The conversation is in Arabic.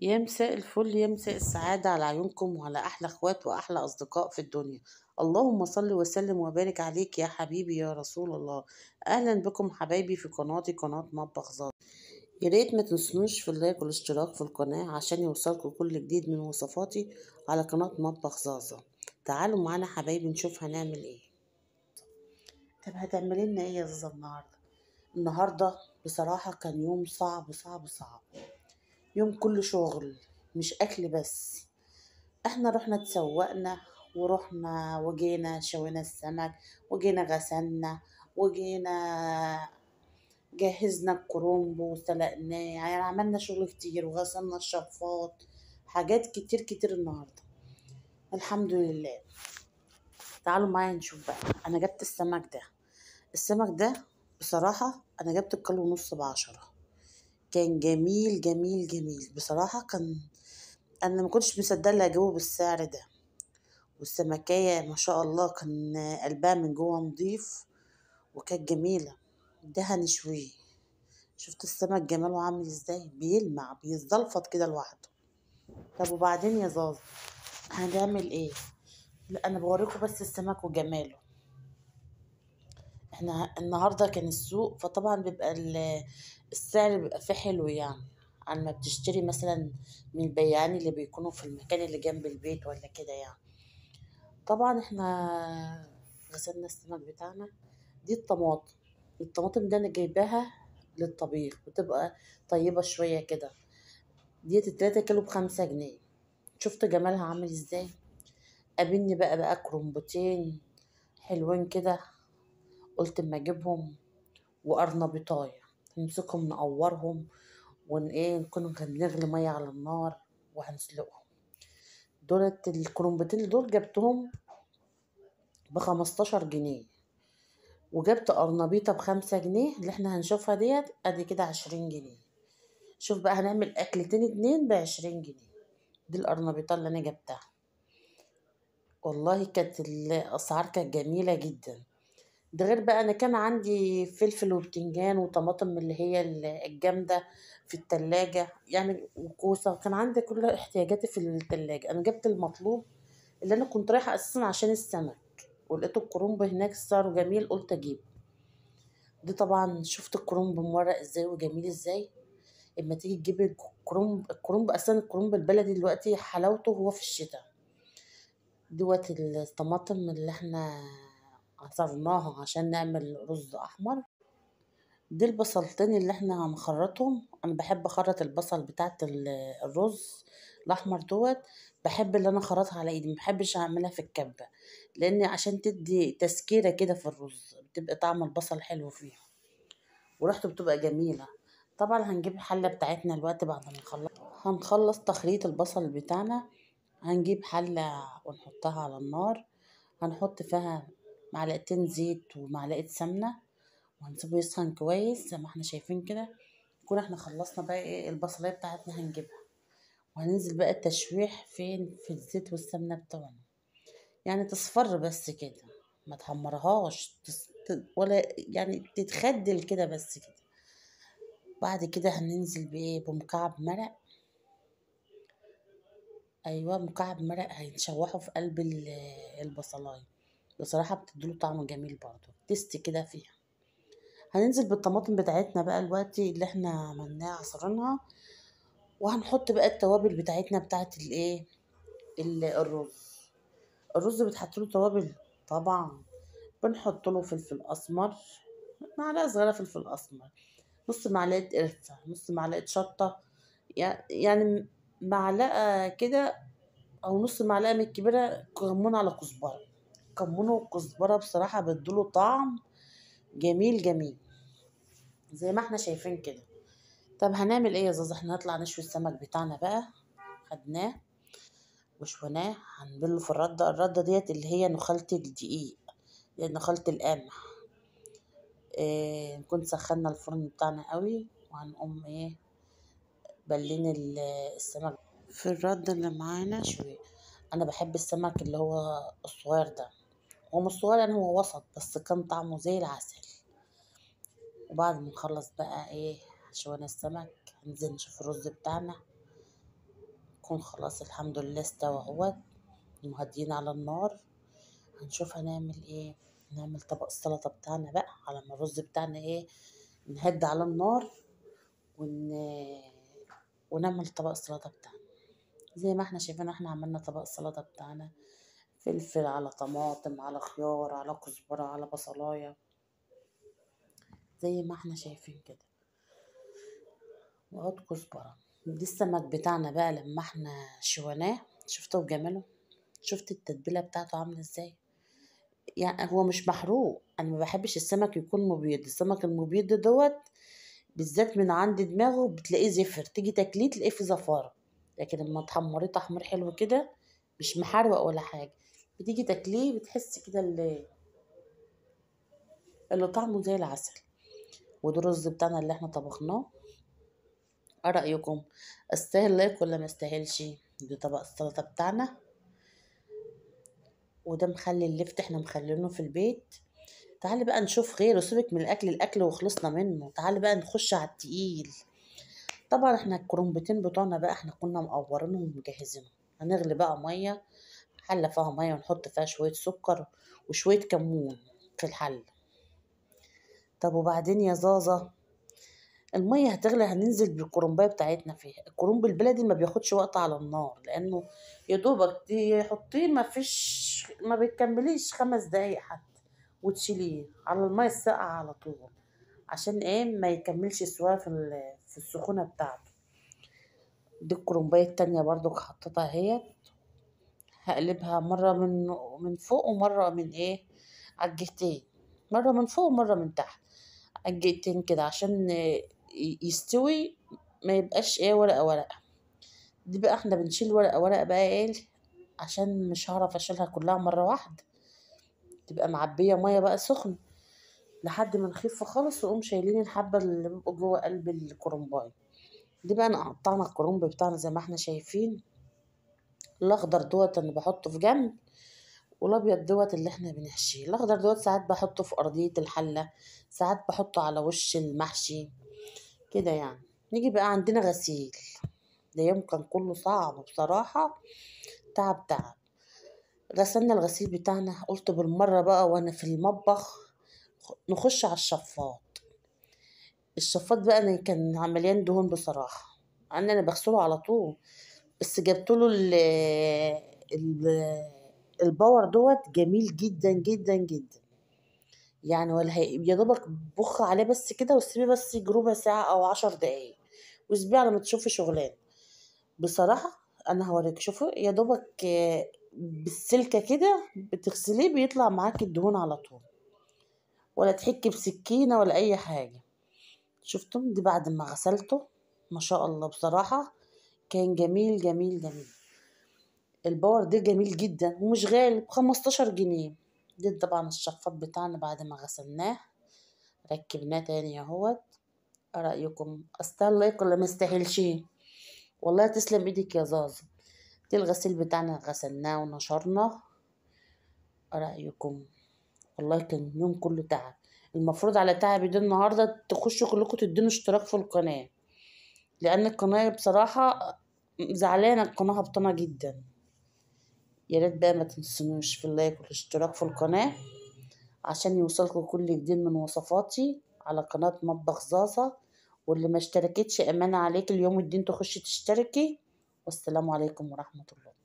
يا مساء الفل يا مساء السعادة على عيونكم وعلى أحلى أخوات وأحلى أصدقاء في الدنيا اللهم صل وسلم وبارك عليك يا حبيبي يا رسول الله أهلا بكم حبايبي في قناتي قناة مطبخ زاد يا ريت ما تنسونوش في اللايك والاشتراك في القناة عشان يوصلكم كل جديد من وصفاتي على قناة مطبخ زازا تعالوا معانا حبايبي نشوف هنعمل ايه طب هتعملي لنا ايه يا زازا النهارده النهارده بصراحة كان يوم صعب صعب صعب يوم كله شغل مش اكل بس احنا رحنا تسوقنا ورحنا وجينا شوينا السمك وجينا غسلنا وجينا جهزنا الكرومبو وسلقناه يعني عملنا شغل كتير وغسلنا الشفاط حاجات كتير كتير النهارده الحمد لله تعالوا معايا نشوف بقى انا جبت السمك ده السمك ده بصراحه انا جبت الكيلو ونص بعشره كان جميل جميل جميل بصراحة كان أنا ما كنتش مصدقة اللي بالسعر ده والسمكية ما شاء الله كان قلبها من جوه نضيف وكانت جميلة ده هنشويه شفت السمك جماله عامل ازاي بيلمع بيتزلفط كده لوحده طب وبعدين يا زازا هنعمل ايه لا انا بوريكم بس السمك وجماله احنا النهارده كان السوق فطبعا بيبقى السعر بيبقى فيه حلو يعني عن ما بتشتري مثلا من البياعين اللي بيكونوا في المكان اللي جنب البيت ولا كده يعني طبعا احنا غسلنا السمك بتاعنا دي الطماطم الطماطم دي انا جايباها للطبيخ بتبقى طيبة شوية كده ديت التلاتة كيلو بخمسة جنيه شفت جمالها عامل ازاي قابلني بقى بقى كرومبوتين حلوين كده قلت اما اجيبهم وقرنبي نمسكهم نقورهم ون إيه، نكون هنغلي ميه على النار وهنسلقهم دولت الكرومبتين دول جبتهم بخمستاشر جنيه وجبت قرنبيطه بخمسة جنيه اللي احنا هنشوفها ديت ادي كده عشرين جنيه شوف بقى هنعمل اكلتين اتنين بعشرين جنيه دي القرنبيطه اللي انا جبتها والله كانت الاسعار كانت جميله جدا ده غير بقى انا كان عندي فلفل وبتنجان وطماطم اللي هي الجامدة في التلاجة يعني وكوسة كان عندي كل احتياجاتي في التلاجة انا جبت المطلوب اللي انا كنت رايحة اساسا عشان السمك ولقيت الكرنب هناك صار جميل قلت اجيب دي طبعا شفت الكرنب مورق ازاي وجميل ازاي اما تيجي تجيب الكرنب الكرنب اصلا الكرنب البلدي دلوقتي حلاوته هو في الشتاء دوت الطماطم اللي احنا عصرناها عشان نعمل رز احمر دي البصلتين اللي احنا هنخرطهم انا بحب اخرط البصل بتاعت الرز الاحمر دوت بحب اللي انا اخرطها على ايدي مبحبش اعملها في الكبه لان عشان تدي تسكيره كده في الرز بتبقى طعم البصل حلو فيها وريحته بتبقى جميله طبعا هنجيب الحله بتاعتنا الوقت بعد ما نخلص هنخلص تخليط البصل بتاعنا هنجيب حله ونحطها على النار هنحط فيها معلقتين زيت ومعلقة سمنة وهنسيبه يسخن كويس زي ما احنا شايفين كده نكون احنا خلصنا بقى ايه البصلية بتاعتنا هنجيبها وهننزل بقى التشويح فين في الزيت والسمنة بتوعنا يعني تصفر بس كده ما تحمرهاش ولا يعني تتخدل كده بس كده بعد كده هننزل بايه بمكعب مرق ايوه مكعب مرق هنشوحه في قلب البصلايه بصراحه بتديله طعم جميل برضو تيست كده فيها هننزل بالطماطم بتاعتنا بقى الوقت اللي احنا عملناها عصرناها وهنحط بقى التوابل بتاعتنا بتاعت الايه الرز الرز بتحط له توابل طبعا بنحط له فلفل اسمر معلقه صغيره فلفل اسمر نص معلقه قرفه نص معلقه شطه يعني معلقه كده او نص معلقه من الكبيره كمون على كزبره كمونه والكزبرة بصراحة بيدوله طعم جميل جميل زي ما احنا شايفين كده طب هنعمل ايه يا زازا احنا هنطلع نشوي السمك بتاعنا بقى خدناه وشويناه هنبله في الردة الردة ديت اللي هي نخالة الدقيق يعني نخالة القمح إيه نكون سخنا الفرن بتاعنا قوي وهنقوم ايه بلين السمك في الردة اللي معانا شويه انا بحب السمك اللي هو الصغير ده هو مش صغير يعني، هو وسط بس كان طعمه زي العسل وبعد ما نخلص بقى ايه شوينا السمك هنزل نشوف الرز بتاعنا يكون خلاص الحمد لله استوى اهوت مهدين على النار هنشوف هنعمل ايه نعمل طبق السلطة بتاعنا بقى على ما الرز بتاعنا ايه نهد على النار ون... ونعمل طبق السلطة بتاعنا زي ما احنا شايفين احنا عملنا طبق السلطة بتاعنا فلفل على طماطم على خيار على كزبرة على بصلاية زي ما احنا شايفين كده وعود كزبرة دي السمك بتاعنا بقى لما احنا شويناه شفتوا بجماله شفت التتبيلة بتاعته عاملة ازاي يعني هو مش محروق انا ما بحبش السمك يكون مبيض السمك المبيض دوت بالذات من عند دماغه بتلاقيه زفر تيجي تاكليه تلاقيه في زفاره لكن لما اتحمريه تحمير حلو كده مش محروق ولا حاجه بتيجي تاكليه بتحس كده اللي اللي طعمه زي العسل وده الرز بتاعنا اللي احنا طبخناه ايه رايكم استاهل لايك ولا ما استاهلش ده طبق السلطه بتاعنا وده مخلي اللفت احنا مخلينه في البيت تعالي بقى نشوف غيره سيبك من الاكل الاكل وخلصنا منه تعالي بقى نخش على التقيل طبعا احنا الكرنبتين بتوعنا بقى احنا كنا مقورينهم ومجهزينهم هنغلي بقى ميه حلة فيها مية ونحط فيها شوية سكر وشوية كمون في الحلة طب وبعدين يا زازة المية هتغلي هننزل بالكرنباية بتاعتنا فيها الكرنب البلدي ما بياخدش وقت على النار لأنه يا دوبك تحطيه ما فيش ما بتكمليش خمس دقايق حتى وتشيليه على المية الساقعة على طول عشان ايه ما يكملش سوا في في السخونة بتاعته دي الكرنباية التانية برضو حطيتها اهيت هقلبها مرة من من فوق ومرة من ايه عالجهتين مرة من فوق ومرة من تحت عالجهتين كده عشان يستوي ما يبقاش ايه ورقة ورقة دي بقى احنا بنشيل ورقة ورقة بقى ايه عشان مش هعرف اشيلها كلها مرة واحدة تبقى معبية مية بقى سخنة لحد ما نخف خالص ونقوم شايلين الحبة اللي بيبقوا جوه قلب الكرنباي دي بقى انا قطعنا الكرنب بتاعنا زي ما احنا شايفين الاخضر دوت انا بحطه في جنب والابيض دوت اللي احنا بنحشيه الاخضر دوت ساعات بحطه في ارضيه الحله ساعات بحطه على وش المحشي كده يعني نيجي بقى عندنا غسيل ده يوم كان كله صعب بصراحه تعب تعب غسلنا الغسيل بتاعنا قلت بالمره بقى وانا في المطبخ نخش على الشفاط الشفاط بقى انا كان مليان دهون بصراحه انا انا بغسله على طول بس جبت له الباور دوت جميل جدا جدا جدا يعني ولا يا دوبك بخ عليه بس كده وسيبيه بس ربع ساعه او عشر دقايق وسيبيه على ما تشوفي شغلان بصراحه انا هوريك شوفوا يا دوبك بالسلكه كده بتغسليه بيطلع معاك الدهون على طول ولا تحكي بسكينه ولا اي حاجه شفتم دي بعد ما غسلته ما شاء الله بصراحه كان جميل جميل جميل الباور ده جميل جدا ومش غالي بخمستاشر جنيه ده طبعا الشفاط بتاعنا بعد ما غسلناه ركبناه تاني اهوت إيه رأيكم لايك ولا مستاهلش والله تسلم ايدك يا زازا دي الغسيل بتاعنا غسلناه ونشرنا إيه رأيكم والله كان يوم كله تعب المفروض على تعبي ده النهارده تخشوا كلكم تدوني اشتراك في القناه لان القناه بصراحة زعلانة القناة هبطانة جدا يا ريت بقى ما تنسونوش في اللايك والاشتراك في القناة عشان يوصلكم كل جديد من وصفاتي على قناة مطبخ زازا واللي ما اشتركتش امانة عليك اليوم الدين تخش تشتركي والسلام عليكم ورحمة الله